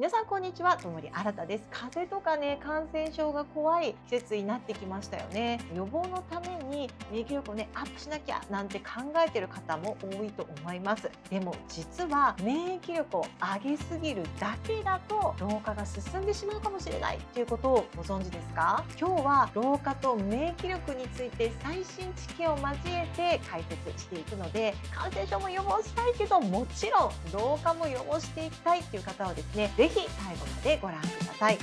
皆さんこんにちはともり新です風邪とかね感染症が怖い季節になってきましたよね予防のために免疫力をねアップしなきゃなんて考えてる方も多いと思いますでも実は免疫力を上げすぎるだけだと老化が進んでしまうかもしれないということをご存知ですか今日は老化と免疫力について最新知見を交えて解説していくので感染症も予防したいけどもちろん老化も予防していきたいっていう方はですねひ最後までご覧ください。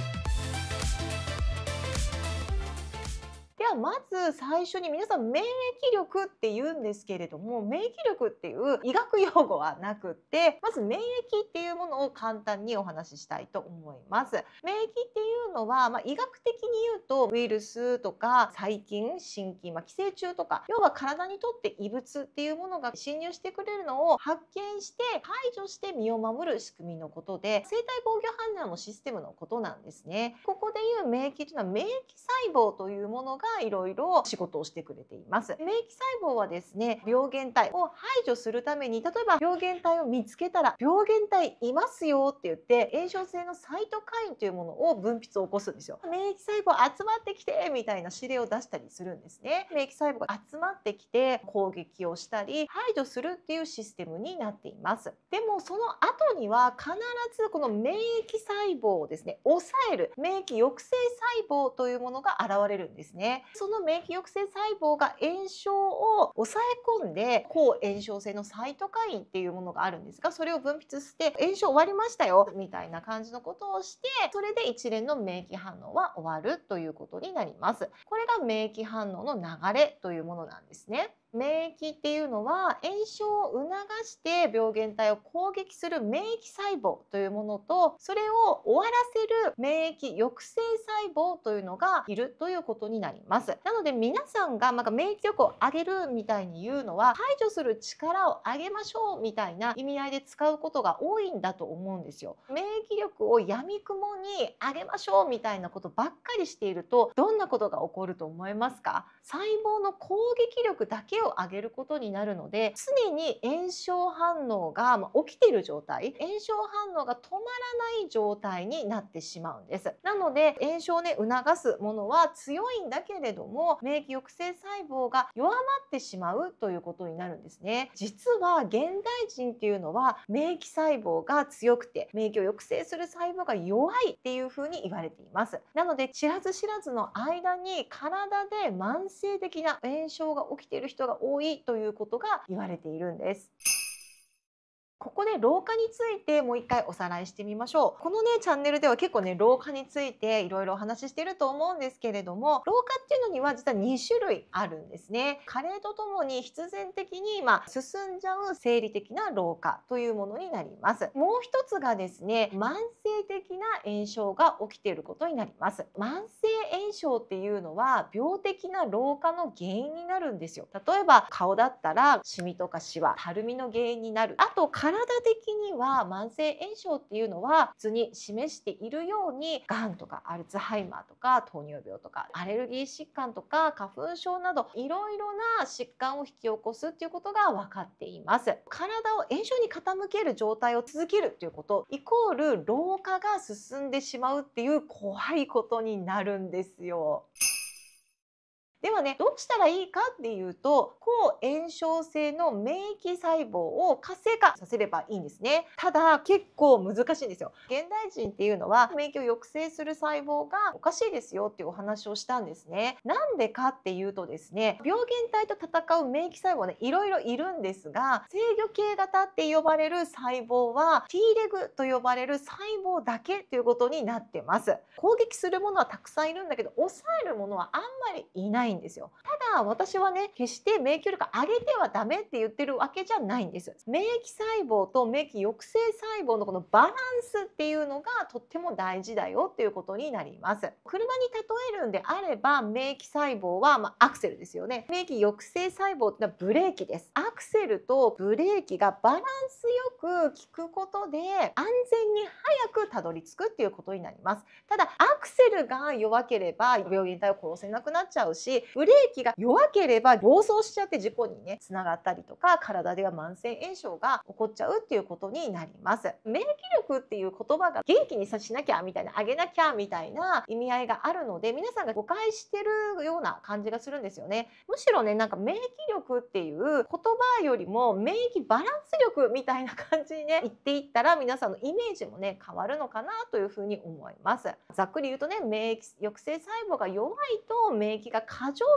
まず最初に皆さん免疫力って言うんですけれども免疫力っていう医学用語はなくって まず免疫っていうものを簡単にお話ししたいと思います。免疫っていうのは、まあ、医学的に言うとウイルスとか細菌真菌、まあ、寄生虫とか要は体にとって異物っていうものが侵入してくれるのを発見して排除して身を守る仕組みのことで生体防御反応のシステムのことなんですね。ここでいう免疫というのは免疫細胞というものがいろいろ仕事をしてくれています免疫細胞はですね病原体を排除するために例えば病原体を見つけたら病原体いますよって言って炎症性のサイトカインというものを分泌を起こすんですよ免疫細胞集まってきてみたいな指令を出したりするんですね免疫細胞が集まってきて攻撃をしたり排除するっていうシステムになっていますでもその後には必ずこの免疫細胞をですね抑える免疫抑制細胞というものが現れるんですねその免疫抑制細胞が炎症を抑え込んで抗炎症性のサイトカインっていうものがあるんですがそれを分泌して炎症終わりましたよみたいな感じのことをしてそれで一連の免疫反応は終わるということになります。これが免疫反応の流れというものなんですね。免疫っていうのは炎症を促して病原体を攻撃する免疫細胞というものとそれを終わらせる免疫抑制細胞というのがいるということになりますなので皆さんがなんか免疫力を上げるみたいに言うのは排除する力を上げましょうみたいな意味合いで使うことが多いんだと思うんですよ免疫力をやみくもに上げましょうみたいなことばっかりしているとどんなことが起こると思いますか細胞の攻撃力だけを上げることになるので常に炎症反応が起きている状態炎症反応が止まらない状態になってしまうんですなので炎症をね促すものは強いんだけれども免疫抑制細胞が弱まってしまうということになるんですね実は現代人っていうのは免疫細胞が強くて免疫を抑制する細胞が弱いっていう風に言われていますなので知らず知らずの間に体で慢性的な炎症が起きている人が多いということが言われているんです。ここで老化についてもう一回おさらいしてみましょう。このね、チャンネルでは結構ね、老化についていろいろお話ししてると思うんですけれども、老化っていうのには実は2種類あるんですね。加齢とともに必然的に、まあ、進んじゃう生理的な老化というものになります。もう一つがですね、慢性的な炎症が起きていることになります。慢性炎症っていうのは病的な老化の原因になるんですよ。例えば顔だったらシミとかシワ、たるみの原因になる。あと体的には慢性炎症っていうのは図に示しているようにがんとかアルツハイマーとか糖尿病とかアレルギー疾患とか花粉症などいろいろな疾患を引き起こすっていうことが分かっています体を炎症に傾ける状態を続けるということイコール老化が進んでしまうっていう怖いことになるんですよ。ではねどうしたらいいかっていうと抗炎症性の免疫細胞を活性化させればいいんですねただ結構難しいんですよ現代人っていうのは免疫を抑制する細胞がおかしいですよっていうお話をしたんですねなんでかっていうとですね病原体と戦う免疫細胞ねいろいろいるんですが制御系型って呼ばれる細胞は T レグと呼ばれる細胞だけということになってます攻撃するものはたくさんいるんだけど抑えるものはあんまりいないないんですよただ私はね決して免疫力上げてはダメって言ってるわけじゃないんです免疫細胞と免疫抑制細胞のこのバランスっていうのがとっても大事だよっていうことになります車に例えるんであれば免疫細胞はまあ、アクセルですよね免疫抑制細胞ってのはブレーキですアクセルとブレーキがバランスよく効くことで安全に早くたどり着くっていうことになりますただアクセルが弱ければ病原体を殺せなくなっちゃうしブレーキが弱ければ暴走しちゃって事故にねつながったりとか体では慢性炎症が起こっちゃうっていうことになります。免疫力っていう言葉が元気にさしなきゃみたいな上げなきゃみたいな意味合いがあるので皆さんが誤解してるような感じがするんですよね。むしろねなんか免疫力っていう言葉よりも免疫バランス力みたいな感じにね言っていったら皆さんのイメージもね変わるのかなというふうに思います。ざっくり言うとね免疫抑制細胞が弱いと免疫が過過剰と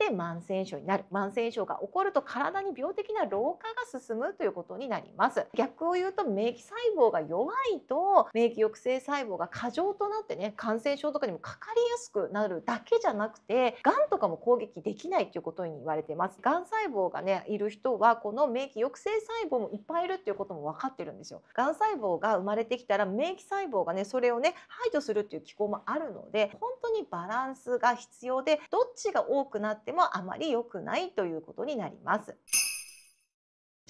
なって慢性症になる慢性症が起こると体に病的な老化が進むということになります逆を言うと免疫細胞が弱いと免疫抑制細胞が過剰となってね感染症とかにもかかりやすくなるだけじゃなくてがんとかも攻撃できないということに言われてますがん細胞がねいる人はこの免疫抑制細胞もいっぱいいるっていうことも分かってるんですよがん細胞が生まれてきたら免疫細胞がねそれをね排除するっていう機構もあるので本当にバランスが必要でどっちが多くなってもあまり良くないということになります。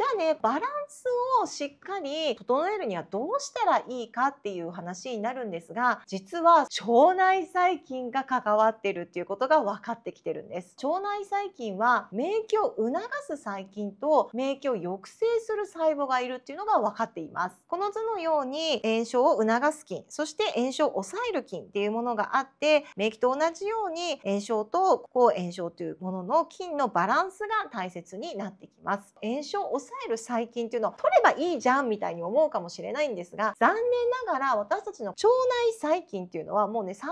じゃあねバランスをしっかり整えるにはどうしたらいいかっていう話になるんですが実は腸内細菌が関わってるっていうことが分かってきてるんです腸内細菌は免疫を促す細菌と免疫を抑制する細胞がいるっていうのが分かっていますこの図のように炎症を促す菌そして炎症を抑える菌っていうものがあって免疫と同じように炎症と抗炎症というものの菌のバランスが大切になってきます炎症を抑える細菌っていうのを取ればいいじゃんみたいに思うかもしれないんですが残念ながら私たちの腸内細菌っていうのはもうね3歳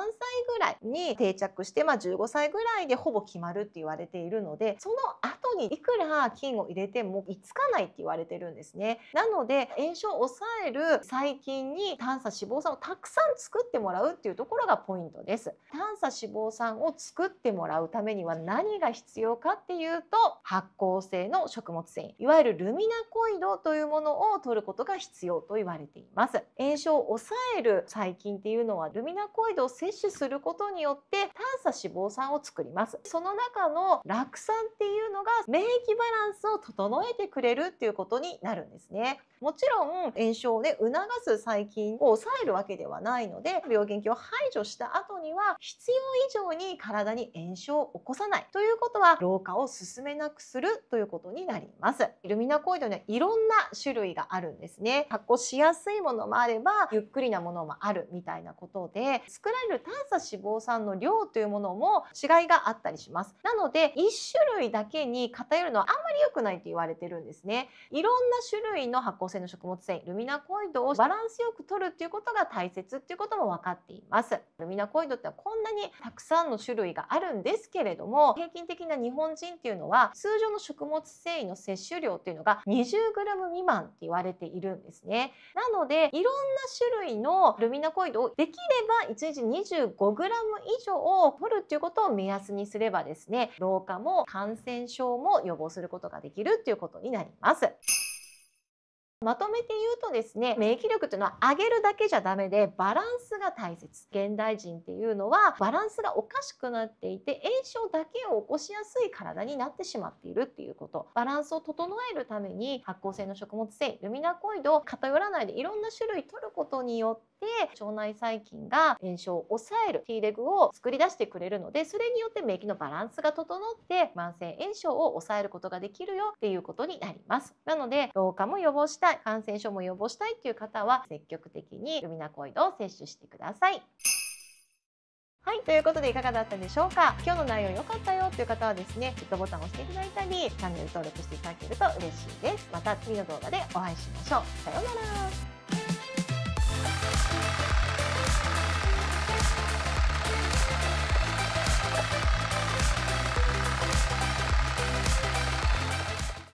ぐらいに定着して、まあ、15歳ぐらいでほぼ決まるって言われているのでその後後にいくら菌を入れてもいつかないって言われてるんですねなので炎症を抑える細菌に短鎖脂肪酸をたくさん作ってもらうっていうところがポイントです短鎖脂肪酸を作ってもらうためには何が必要かっていうと発酵性の食物繊維いわゆるルミナコイドというものを取ることが必要と言われています炎症を抑える細菌っていうのはルミナコイドを摂取することによって短鎖脂肪酸を作りますその中の酪酸っていうのが免疫バランスを整えてくれるっていうことになるんですね。もちろん炎症で促す細菌を抑えるわけではないので病原菌を排除した後には必要以上に体に炎症を起こさないということは老化を進めなくするということになります。イルミナコイドにはいろんな種類があるんですね。発酵しやすいものもあればゆっくりなものもあるみたいなことで作られる短鎖脂肪酸の量というものも違いがあったりします。なので1種類だけに偏るのはあんまり良くないって言われてるんですねいろんな種類の発酵性の食物繊維ルミナコイドをバランスよく摂るっていうことが大切っていうことも分かっていますルミナコイドってこんなにたくさんの種類があるんですけれども平均的な日本人っていうのは通常の食物繊維の摂取量っていうのが 20g 未満って言われているんですねなのでいろんな種類のルミナコイドをできれば1日 25g 以上を摂るっていうことを目安にすればですね老化も感染症も予防することができるということになります。まとめて言うとですね免疫力というのは上げるだけじゃダメでバランスが大切現代人っていうのはバランスがおかしくなっていて炎症だけを起こしやすい体になってしまっているっていうことバランスを整えるために発酵性の食物繊維ルミナコイドを偏らないでいろんな種類取ることによ腸内細菌が炎症を抑える T レグを作り出してくれるのでそれによって免疫のバランスが整って慢性炎症を抑えることができるよっていうことになりますなので老化も予防したい感染症も予防したいっていう方は積極的にルミナコイドを摂取してくださいはい、ということでいかがだったでしょうか今日の内容良かったよという方はですね、グッドボタンを押していただいたり、チャンネル登録していただけると嬉しいです。また次の動画でお会いしましょう。さようなら。